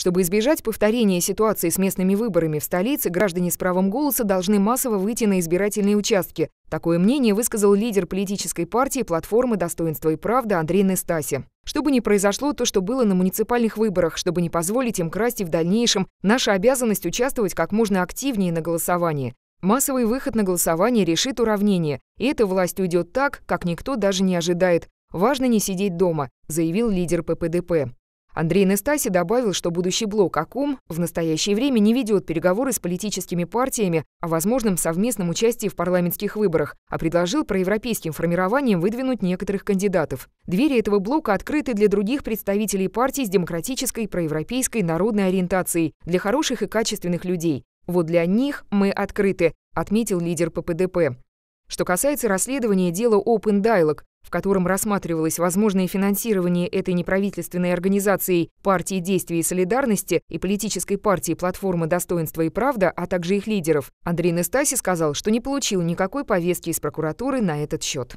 Чтобы избежать повторения ситуации с местными выборами в столице, граждане с правом голоса должны массово выйти на избирательные участки. Такое мнение высказал лидер политической партии платформы «Достоинство и правда» Андрей Нестаси. Чтобы не произошло то, что было на муниципальных выборах, чтобы не позволить им красть и в дальнейшем, наша обязанность участвовать как можно активнее на голосовании. Массовый выход на голосование решит уравнение, и эта власть уйдет так, как никто даже не ожидает. Важно не сидеть дома, заявил лидер ППДП. Андрей Нестаси добавил, что будущий блок АКОМ в настоящее время не ведет переговоры с политическими партиями о возможном совместном участии в парламентских выборах, а предложил проевропейским формированиям выдвинуть некоторых кандидатов. Двери этого блока открыты для других представителей партий с демократической, проевропейской, народной ориентацией, для хороших и качественных людей. Вот для них мы открыты, отметил лидер ППДП. Что касается расследования дела Open Dialogue в котором рассматривалось возможное финансирование этой неправительственной организации, партии действий и солидарности и политической партии платформы «Достоинство и правда», а также их лидеров, Андрей Нестаси сказал, что не получил никакой повестки из прокуратуры на этот счет.